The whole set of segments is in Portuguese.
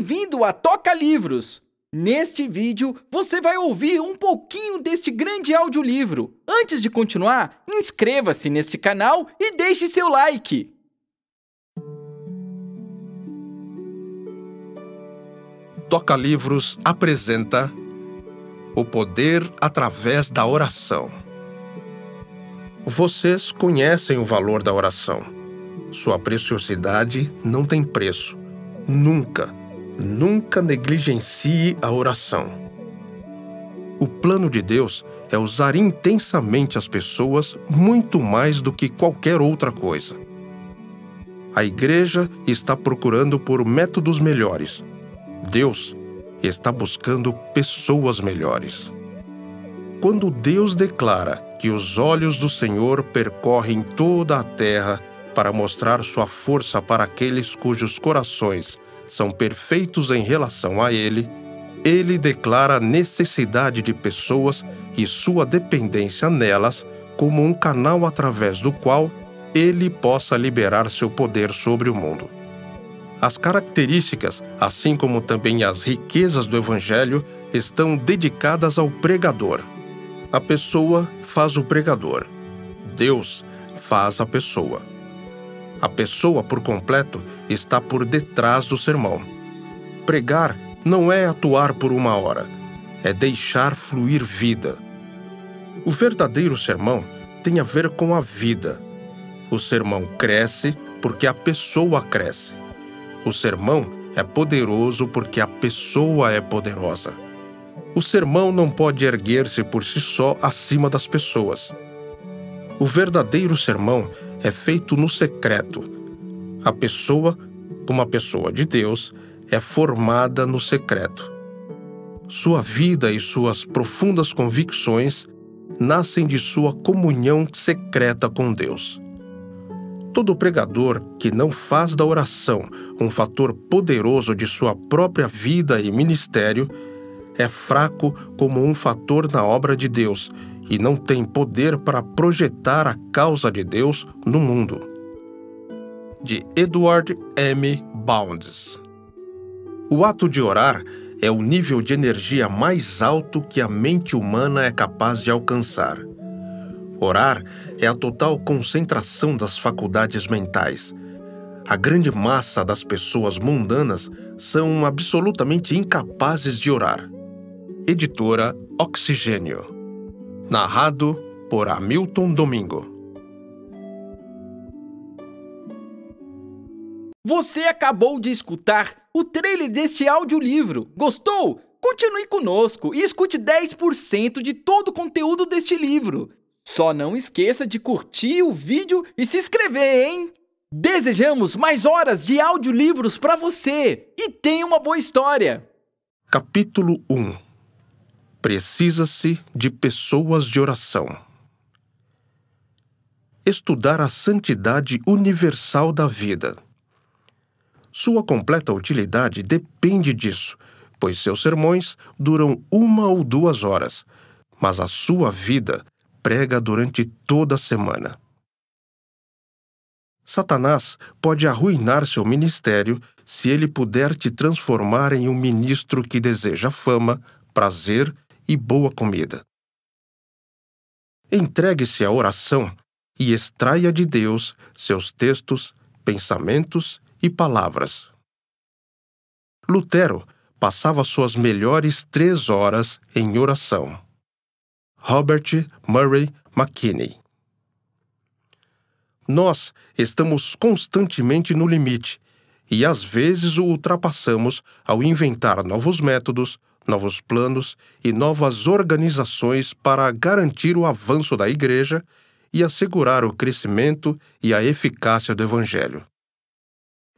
Bem-vindo a Toca Livros! Neste vídeo, você vai ouvir um pouquinho deste grande audiolivro. Antes de continuar, inscreva-se neste canal e deixe seu like! Toca Livros apresenta O Poder através da Oração. Vocês conhecem o valor da oração. Sua preciosidade não tem preço. Nunca Nunca negligencie a oração. O plano de Deus é usar intensamente as pessoas muito mais do que qualquer outra coisa. A igreja está procurando por métodos melhores. Deus está buscando pessoas melhores. Quando Deus declara que os olhos do Senhor percorrem toda a terra para mostrar sua força para aqueles cujos corações são perfeitos em relação a Ele, ele declara a necessidade de pessoas e sua dependência nelas como um canal através do qual ele possa liberar seu poder sobre o mundo. As características, assim como também as riquezas do Evangelho, estão dedicadas ao pregador. A pessoa faz o pregador. Deus faz a pessoa. A pessoa por completo está por detrás do sermão. Pregar não é atuar por uma hora, é deixar fluir vida. O verdadeiro sermão tem a ver com a vida. O sermão cresce porque a pessoa cresce. O sermão é poderoso porque a pessoa é poderosa. O sermão não pode erguer-se por si só acima das pessoas. O verdadeiro sermão é feito no secreto. A pessoa, como a pessoa de Deus, é formada no secreto. Sua vida e suas profundas convicções nascem de sua comunhão secreta com Deus. Todo pregador que não faz da oração um fator poderoso de sua própria vida e ministério é fraco como um fator na obra de Deus e não tem poder para projetar a causa de Deus no mundo. De Edward M. Bounds. O ato de orar é o nível de energia mais alto que a mente humana é capaz de alcançar. Orar é a total concentração das faculdades mentais. A grande massa das pessoas mundanas são absolutamente incapazes de orar. Editora Oxigênio narrado por Hamilton Domingo. Você acabou de escutar o trailer deste audiolivro. Gostou? Continue conosco e escute 10% de todo o conteúdo deste livro. Só não esqueça de curtir o vídeo e se inscrever, hein? Desejamos mais horas de audiolivros para você e tenha uma boa história. Capítulo 1 Precisa-se de pessoas de oração. Estudar a santidade universal da vida. Sua completa utilidade depende disso, pois seus sermões duram uma ou duas horas, mas a sua vida prega durante toda a semana. Satanás pode arruinar seu ministério se ele puder te transformar em um ministro que deseja fama, prazer e boa comida. Entregue-se à oração e extraia de Deus seus textos, pensamentos e palavras. Lutero passava suas melhores três horas em oração. Robert Murray McKinney Nós estamos constantemente no limite e às vezes o ultrapassamos ao inventar novos métodos, novos planos e novas organizações para garantir o avanço da Igreja e assegurar o crescimento e a eficácia do Evangelho.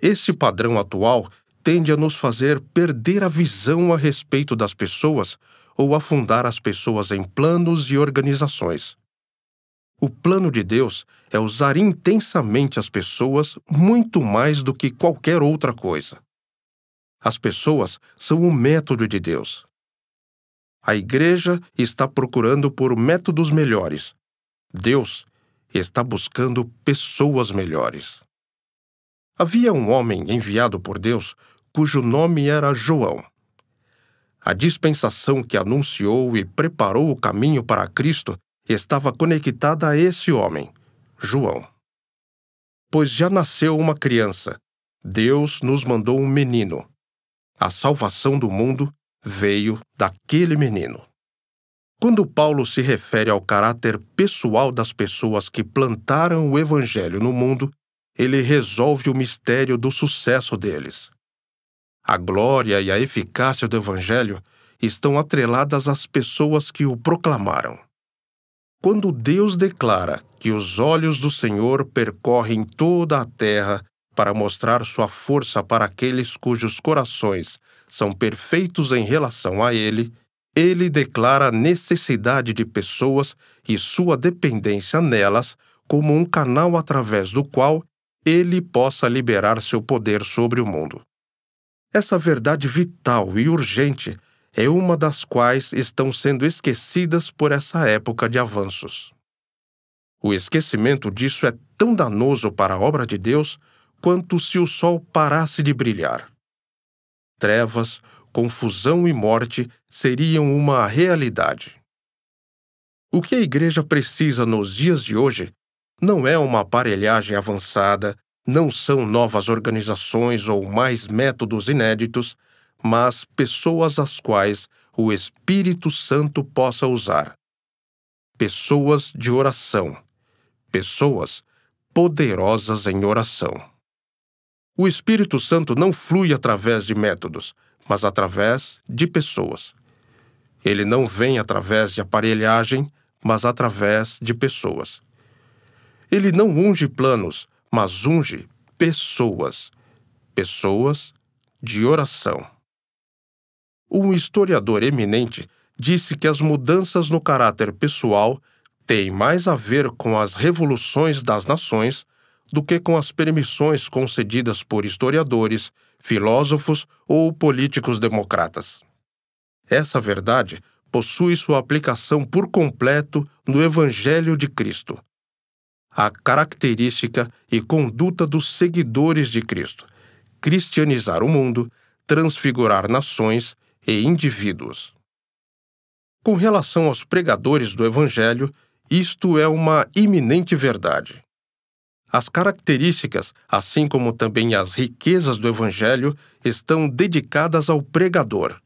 Esse padrão atual tende a nos fazer perder a visão a respeito das pessoas ou afundar as pessoas em planos e organizações. O plano de Deus é usar intensamente as pessoas muito mais do que qualquer outra coisa. As pessoas são o método de Deus. A igreja está procurando por métodos melhores. Deus está buscando pessoas melhores. Havia um homem enviado por Deus cujo nome era João. A dispensação que anunciou e preparou o caminho para Cristo estava conectada a esse homem, João. Pois já nasceu uma criança. Deus nos mandou um menino. A salvação do mundo veio daquele menino. Quando Paulo se refere ao caráter pessoal das pessoas que plantaram o Evangelho no mundo, ele resolve o mistério do sucesso deles. A glória e a eficácia do Evangelho estão atreladas às pessoas que o proclamaram. Quando Deus declara que os olhos do Senhor percorrem toda a terra para mostrar sua força para aqueles cujos corações são perfeitos em relação a Ele, ele declara a necessidade de pessoas e sua dependência nelas como um canal através do qual ele possa liberar seu poder sobre o mundo. Essa verdade vital e urgente é uma das quais estão sendo esquecidas por essa época de avanços. O esquecimento disso é tão danoso para a obra de Deus quanto se o sol parasse de brilhar. Trevas, confusão e morte seriam uma realidade. O que a Igreja precisa nos dias de hoje não é uma aparelhagem avançada, não são novas organizações ou mais métodos inéditos, mas pessoas às quais o Espírito Santo possa usar. Pessoas de oração. Pessoas poderosas em oração. O Espírito Santo não flui através de métodos, mas através de pessoas. Ele não vem através de aparelhagem, mas através de pessoas. Ele não unge planos, mas unge pessoas. Pessoas de oração. Um historiador eminente disse que as mudanças no caráter pessoal têm mais a ver com as revoluções das nações do que com as permissões concedidas por historiadores, filósofos ou políticos democratas. Essa verdade possui sua aplicação por completo no Evangelho de Cristo. A característica e conduta dos seguidores de Cristo, cristianizar o mundo, transfigurar nações e indivíduos. Com relação aos pregadores do Evangelho, isto é uma iminente verdade. As características, assim como também as riquezas do Evangelho, estão dedicadas ao pregador.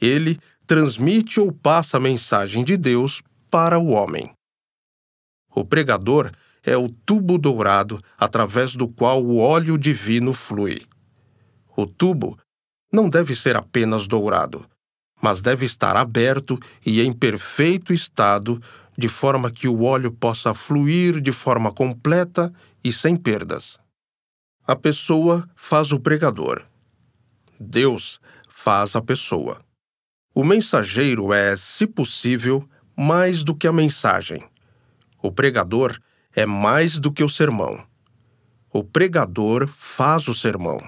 Ele transmite ou passa a mensagem de Deus para o homem. O pregador é o tubo dourado através do qual o óleo divino flui. O tubo não deve ser apenas dourado, mas deve estar aberto e em perfeito estado, de forma que o óleo possa fluir de forma completa e sem perdas. A pessoa faz o pregador. Deus faz a pessoa. O mensageiro é, se possível, mais do que a mensagem. O pregador é mais do que o sermão. O pregador faz o sermão.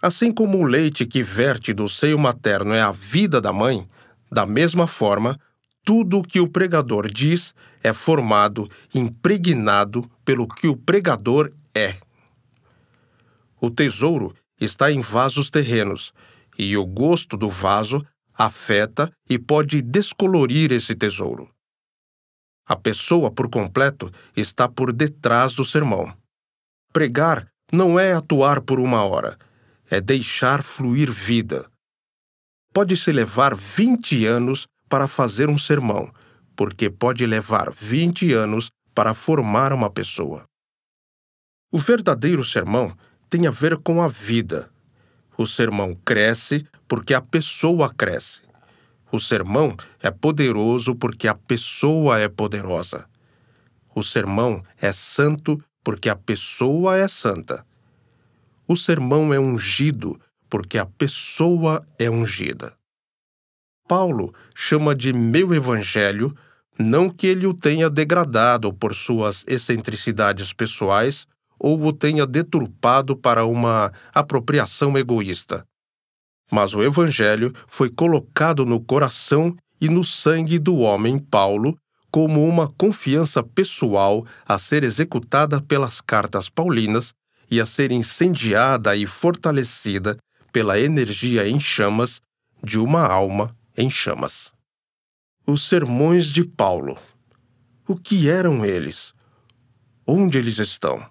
Assim como o leite que verte do seio materno é a vida da mãe, da mesma forma, tudo o que o pregador diz é formado, impregnado pelo que o pregador é. O tesouro está em vasos terrenos, e o gosto do vaso afeta e pode descolorir esse tesouro. A pessoa por completo está por detrás do sermão. Pregar não é atuar por uma hora, é deixar fluir vida. Pode-se levar 20 anos para fazer um sermão, porque pode levar 20 anos para formar uma pessoa. O verdadeiro sermão tem a ver com a vida. O sermão cresce porque a pessoa cresce. O sermão é poderoso porque a pessoa é poderosa. O sermão é santo porque a pessoa é santa. O sermão é ungido porque a pessoa é ungida. Paulo chama de meu evangelho, não que ele o tenha degradado por suas excentricidades pessoais ou o tenha deturpado para uma apropriação egoísta. Mas o evangelho foi colocado no coração e no sangue do homem Paulo como uma confiança pessoal a ser executada pelas cartas paulinas e a ser incendiada e fortalecida pela energia em chamas de uma alma em chamas. Os sermões de Paulo. O que eram eles? Onde eles estão?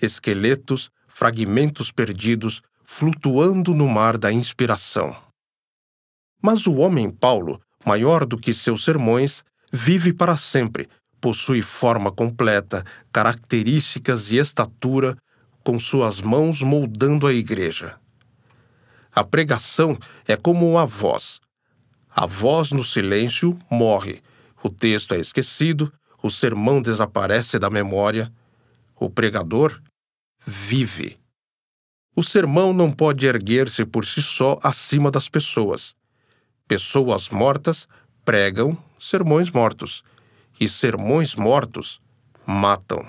Esqueletos, fragmentos perdidos, flutuando no mar da inspiração. Mas o homem Paulo, maior do que seus sermões, vive para sempre, possui forma completa, características e estatura, com suas mãos moldando a igreja. A pregação é como a voz, a voz no silêncio morre, o texto é esquecido, o sermão desaparece da memória. O pregador vive. O sermão não pode erguer-se por si só acima das pessoas. Pessoas mortas pregam sermões mortos, e sermões mortos matam.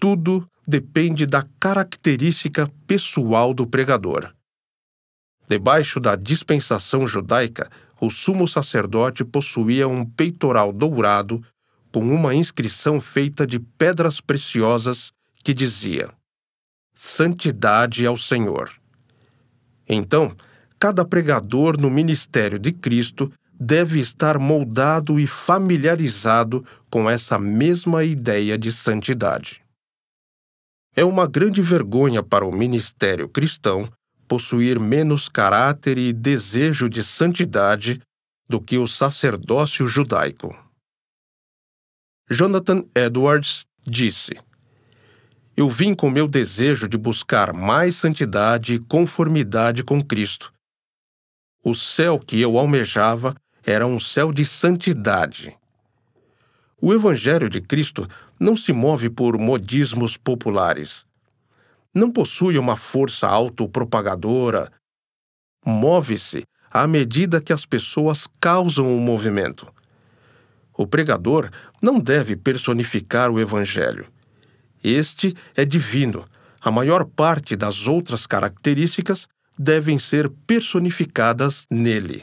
Tudo depende da característica pessoal do pregador. Debaixo da dispensação judaica, o sumo sacerdote possuía um peitoral dourado com uma inscrição feita de pedras preciosas que dizia: Santidade ao Senhor. Então, cada pregador no ministério de Cristo deve estar moldado e familiarizado com essa mesma ideia de santidade. É uma grande vergonha para o ministério cristão possuir menos caráter e desejo de santidade do que o sacerdócio judaico. Jonathan Edwards disse: Eu vim com meu desejo de buscar mais santidade e conformidade com Cristo. O céu que eu almejava era um céu de santidade. O Evangelho de Cristo não se move por modismos populares não possui uma força autopropagadora. Move-se à medida que as pessoas causam o um movimento. O pregador não deve personificar o Evangelho. Este é divino. A maior parte das outras características devem ser personificadas nele.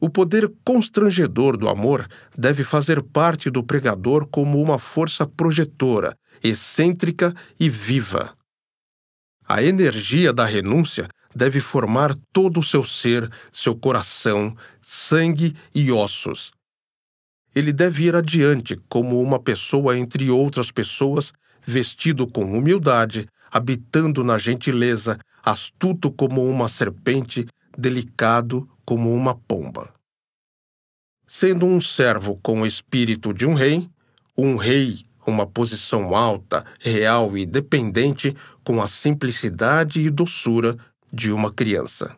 O poder constrangedor do amor deve fazer parte do pregador como uma força projetora excêntrica e viva. A energia da renúncia deve formar todo o seu ser, seu coração, sangue e ossos. Ele deve ir adiante como uma pessoa entre outras pessoas, vestido com humildade, habitando na gentileza, astuto como uma serpente, delicado como uma pomba. Sendo um servo com o espírito de um rei, um rei uma posição alta, real e dependente com a simplicidade e doçura de uma criança.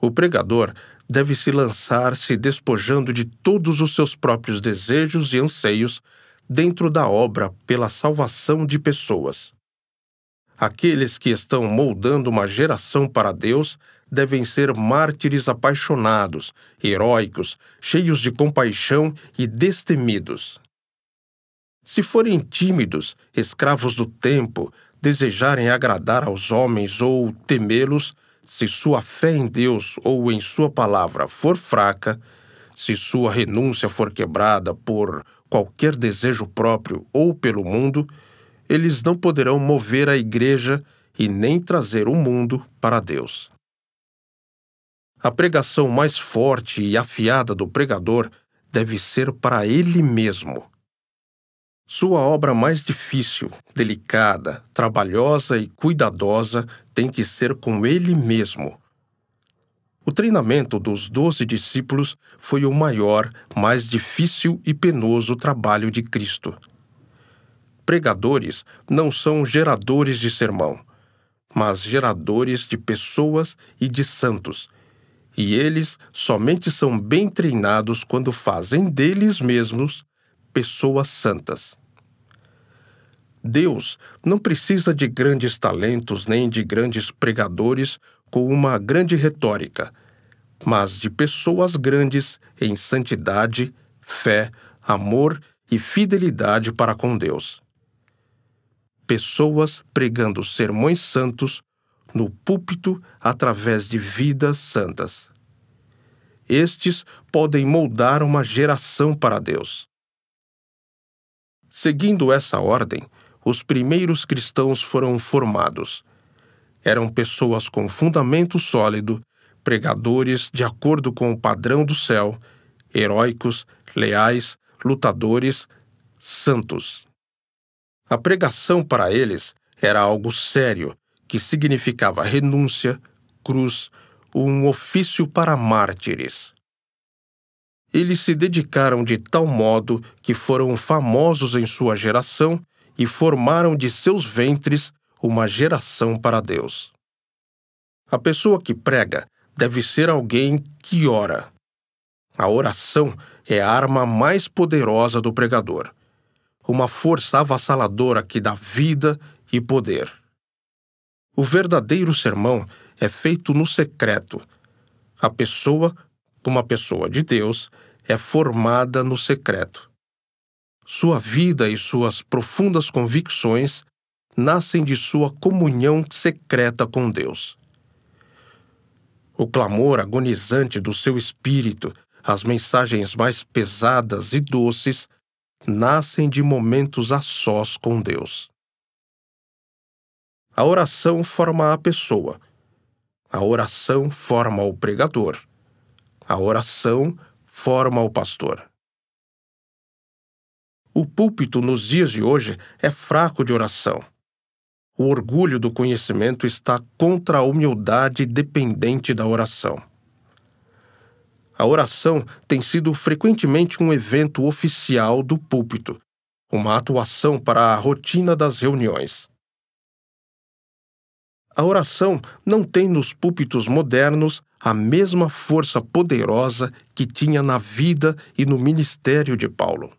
O pregador deve se lançar se despojando de todos os seus próprios desejos e anseios dentro da obra pela salvação de pessoas. Aqueles que estão moldando uma geração para Deus devem ser mártires apaixonados, heróicos, cheios de compaixão e destemidos. Se forem tímidos, escravos do tempo, desejarem agradar aos homens ou temê-los, se sua fé em Deus ou em sua palavra for fraca, se sua renúncia for quebrada por qualquer desejo próprio ou pelo mundo, eles não poderão mover a igreja e nem trazer o mundo para Deus. A pregação mais forte e afiada do pregador deve ser para ele mesmo, sua obra mais difícil, delicada, trabalhosa e cuidadosa tem que ser com ele mesmo. O treinamento dos doze discípulos foi o maior, mais difícil e penoso trabalho de Cristo. Pregadores não são geradores de sermão, mas geradores de pessoas e de santos. E eles somente são bem treinados quando fazem deles mesmos pessoas santas. Deus não precisa de grandes talentos nem de grandes pregadores com uma grande retórica, mas de pessoas grandes em santidade, fé, amor e fidelidade para com Deus. Pessoas pregando sermões santos no púlpito através de vidas santas. Estes podem moldar uma geração para Deus. Seguindo essa ordem, os primeiros cristãos foram formados. Eram pessoas com fundamento sólido, pregadores de acordo com o padrão do céu, heróicos, leais, lutadores, santos. A pregação para eles era algo sério, que significava renúncia, cruz, um ofício para mártires eles se dedicaram de tal modo que foram famosos em sua geração e formaram de seus ventres uma geração para Deus. A pessoa que prega deve ser alguém que ora. A oração é a arma mais poderosa do pregador, uma força avassaladora que dá vida e poder. O verdadeiro sermão é feito no secreto. A pessoa, uma pessoa de Deus, é formada no secreto. Sua vida e suas profundas convicções nascem de sua comunhão secreta com Deus. O clamor agonizante do seu espírito, as mensagens mais pesadas e doces, nascem de momentos a sós com Deus. A oração forma a pessoa. A oração forma o pregador. A oração forma o pastor. O púlpito nos dias de hoje é fraco de oração. O orgulho do conhecimento está contra a humildade dependente da oração. A oração tem sido frequentemente um evento oficial do púlpito, uma atuação para a rotina das reuniões. A oração não tem nos púlpitos modernos a mesma força poderosa que tinha na vida e no ministério de Paulo.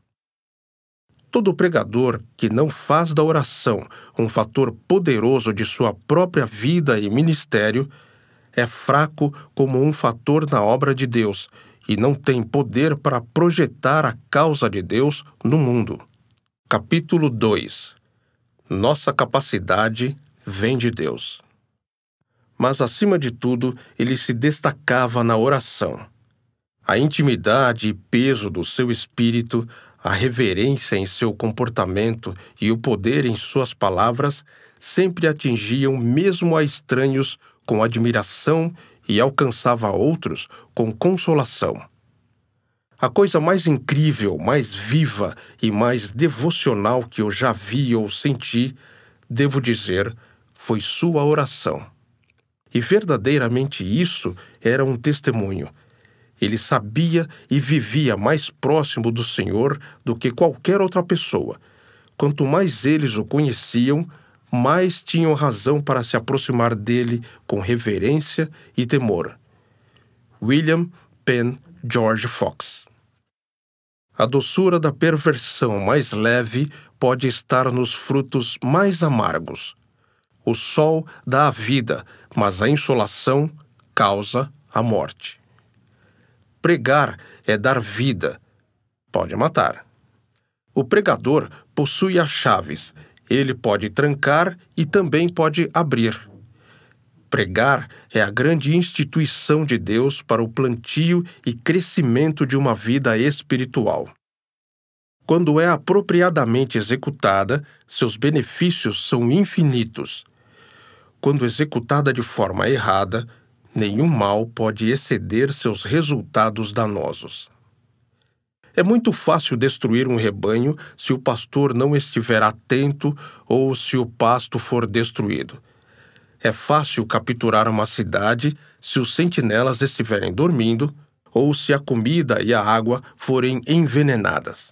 Todo pregador que não faz da oração um fator poderoso de sua própria vida e ministério é fraco como um fator na obra de Deus e não tem poder para projetar a causa de Deus no mundo. Capítulo 2 Nossa capacidade vem de Deus mas acima de tudo ele se destacava na oração. A intimidade e peso do seu espírito, a reverência em seu comportamento e o poder em suas palavras sempre atingiam mesmo a estranhos com admiração e alcançava outros com consolação. A coisa mais incrível, mais viva e mais devocional que eu já vi ou senti, devo dizer, foi sua oração. E verdadeiramente isso era um testemunho. Ele sabia e vivia mais próximo do Senhor do que qualquer outra pessoa. Quanto mais eles o conheciam, mais tinham razão para se aproximar dele com reverência e temor. William Penn George Fox A doçura da perversão mais leve pode estar nos frutos mais amargos. O sol dá a vida, mas a insolação causa a morte. Pregar é dar vida, pode matar. O pregador possui as chaves, ele pode trancar e também pode abrir. Pregar é a grande instituição de Deus para o plantio e crescimento de uma vida espiritual. Quando é apropriadamente executada, seus benefícios são infinitos quando executada de forma errada, nenhum mal pode exceder seus resultados danosos. É muito fácil destruir um rebanho se o pastor não estiver atento ou se o pasto for destruído. É fácil capturar uma cidade se os sentinelas estiverem dormindo ou se a comida e a água forem envenenadas.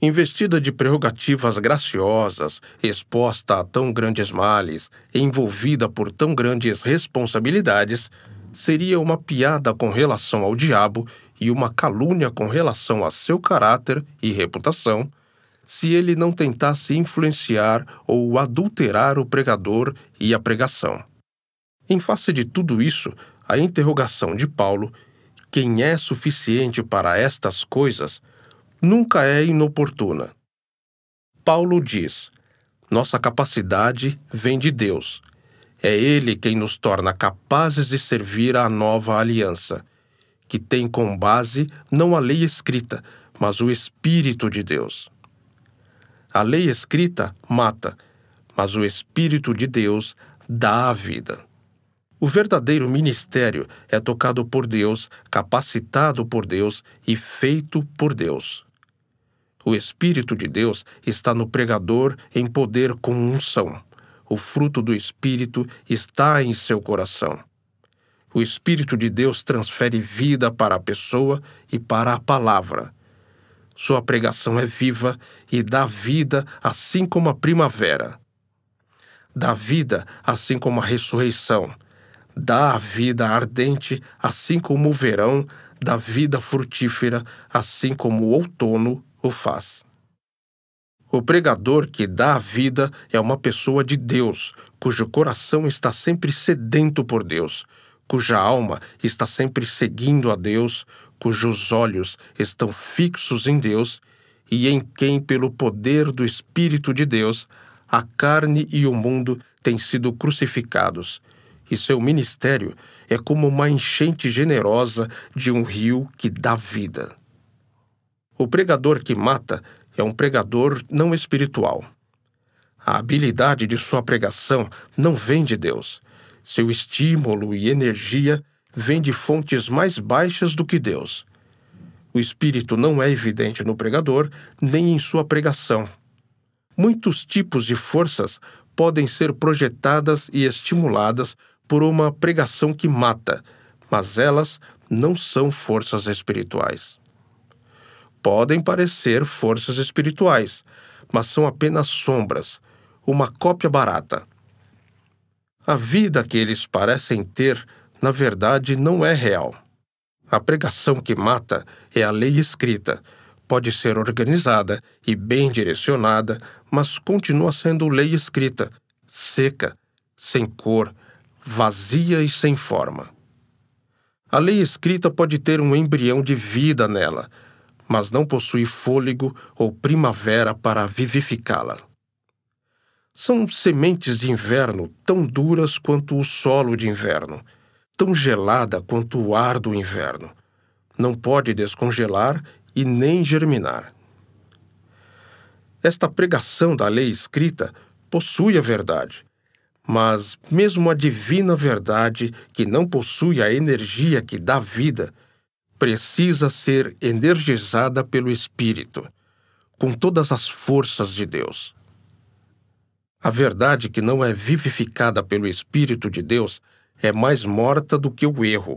Investida de prerrogativas graciosas, exposta a tão grandes males, envolvida por tão grandes responsabilidades, seria uma piada com relação ao diabo e uma calúnia com relação a seu caráter e reputação, se ele não tentasse influenciar ou adulterar o pregador e a pregação. Em face de tudo isso, a interrogação de Paulo, quem é suficiente para estas coisas, nunca é inoportuna. Paulo diz: nossa capacidade vem de Deus. É Ele quem nos torna capazes de servir à nova aliança, que tem como base não a lei escrita, mas o Espírito de Deus. A lei escrita mata, mas o Espírito de Deus dá a vida. O verdadeiro ministério é tocado por Deus, capacitado por Deus e feito por Deus. O Espírito de Deus está no pregador em poder com unção. O fruto do Espírito está em seu coração. O Espírito de Deus transfere vida para a pessoa e para a palavra. Sua pregação é viva e dá vida, assim como a primavera. Dá vida, assim como a ressurreição. Dá a vida ardente, assim como o verão. Dá vida frutífera, assim como o outono o faz. O pregador que dá a vida é uma pessoa de Deus, cujo coração está sempre sedento por Deus, cuja alma está sempre seguindo a Deus, cujos olhos estão fixos em Deus e em quem, pelo poder do Espírito de Deus, a carne e o mundo têm sido crucificados, e seu ministério é como uma enchente generosa de um rio que dá vida. O pregador que mata é um pregador não espiritual. A habilidade de sua pregação não vem de Deus. Seu estímulo e energia vêm de fontes mais baixas do que Deus. O espírito não é evidente no pregador nem em sua pregação. Muitos tipos de forças podem ser projetadas e estimuladas por uma pregação que mata, mas elas não são forças espirituais podem parecer forças espirituais, mas são apenas sombras, uma cópia barata. A vida que eles parecem ter, na verdade, não é real. A pregação que mata é a lei escrita. Pode ser organizada e bem direcionada, mas continua sendo lei escrita, seca, sem cor, vazia e sem forma. A lei escrita pode ter um embrião de vida nela, mas não possui fôlego ou primavera para vivificá-la. São sementes de inverno tão duras quanto o solo de inverno, tão gelada quanto o ar do inverno. Não pode descongelar e nem germinar. Esta pregação da lei escrita possui a verdade, mas mesmo a divina verdade, que não possui a energia que dá vida, precisa ser energizada pelo Espírito, com todas as forças de Deus. A verdade que não é vivificada pelo Espírito de Deus é mais morta do que o erro.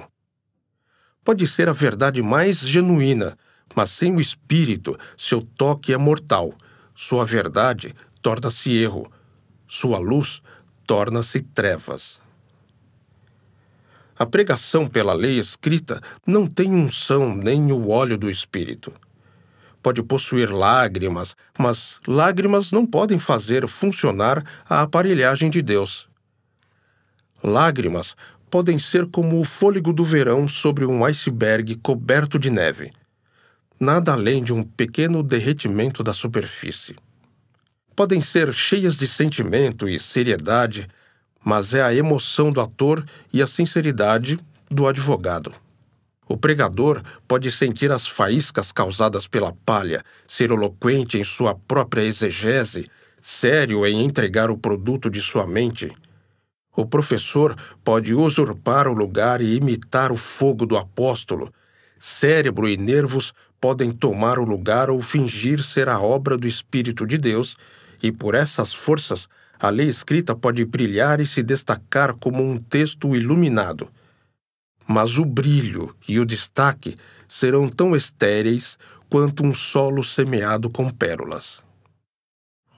Pode ser a verdade mais genuína, mas sem o Espírito, seu toque é mortal. Sua verdade torna-se erro, sua luz torna-se trevas. A pregação pela lei escrita não tem unção nem o óleo do Espírito. Pode possuir lágrimas, mas lágrimas não podem fazer funcionar a aparelhagem de Deus. Lágrimas podem ser como o fôlego do verão sobre um iceberg coberto de neve nada além de um pequeno derretimento da superfície. Podem ser cheias de sentimento e seriedade mas é a emoção do ator e a sinceridade do advogado. O pregador pode sentir as faíscas causadas pela palha, ser eloquente em sua própria exegese, sério em entregar o produto de sua mente. O professor pode usurpar o lugar e imitar o fogo do apóstolo. Cérebro e nervos podem tomar o lugar ou fingir ser a obra do Espírito de Deus, e por essas forças a lei escrita pode brilhar e se destacar como um texto iluminado. Mas o brilho e o destaque serão tão estéreis quanto um solo semeado com pérolas.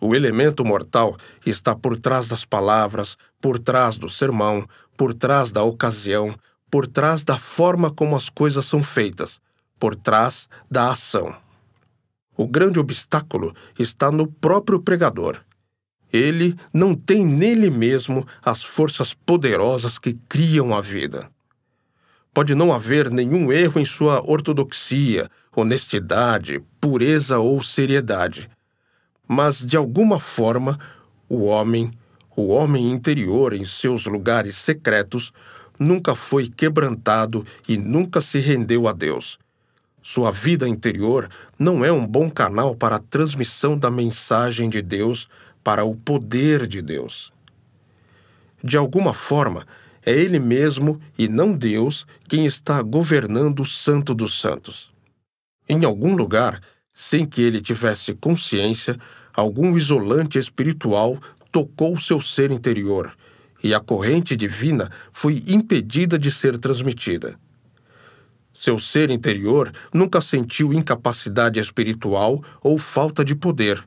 O elemento mortal está por trás das palavras, por trás do sermão, por trás da ocasião, por trás da forma como as coisas são feitas, por trás da ação. O grande obstáculo está no próprio pregador. Ele não tem nele mesmo as forças poderosas que criam a vida. Pode não haver nenhum erro em sua ortodoxia, honestidade, pureza ou seriedade. Mas, de alguma forma, o homem, o homem interior em seus lugares secretos, nunca foi quebrantado e nunca se rendeu a Deus. Sua vida interior não é um bom canal para a transmissão da mensagem de Deus para o poder de Deus. De alguma forma, é Ele mesmo e não Deus quem está governando o Santo dos Santos. Em algum lugar, sem que ele tivesse consciência, algum isolante espiritual tocou seu ser interior e a corrente divina foi impedida de ser transmitida. Seu ser interior nunca sentiu incapacidade espiritual ou falta de poder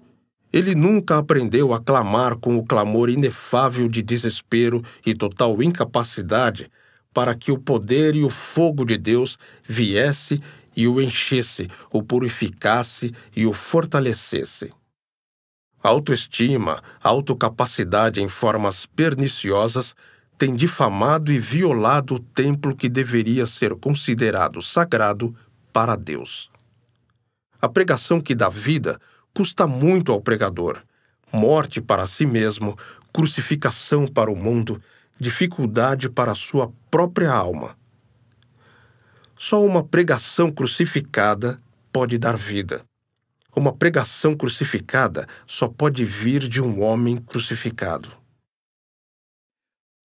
ele nunca aprendeu a clamar com o clamor inefável de desespero e total incapacidade para que o poder e o fogo de Deus viesse e o enchesse, o purificasse e o fortalecesse. Autoestima, autocapacidade em formas perniciosas tem difamado e violado o templo que deveria ser considerado sagrado para Deus. A pregação que dá vida custa muito ao pregador. Morte para si mesmo, crucificação para o mundo, dificuldade para a sua própria alma. Só uma pregação crucificada pode dar vida. Uma pregação crucificada só pode vir de um homem crucificado.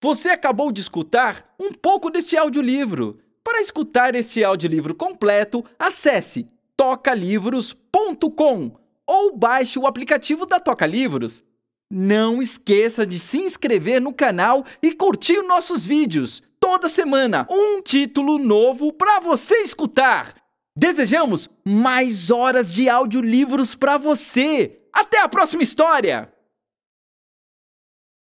Você acabou de escutar um pouco deste audiolivro. Para escutar este audiolivro completo, acesse tocalivros.com ou baixe o aplicativo da Toca Livros. Não esqueça de se inscrever no canal e curtir nossos vídeos. Toda semana, um título novo para você escutar. Desejamos mais horas de audiolivros para você. Até a próxima história!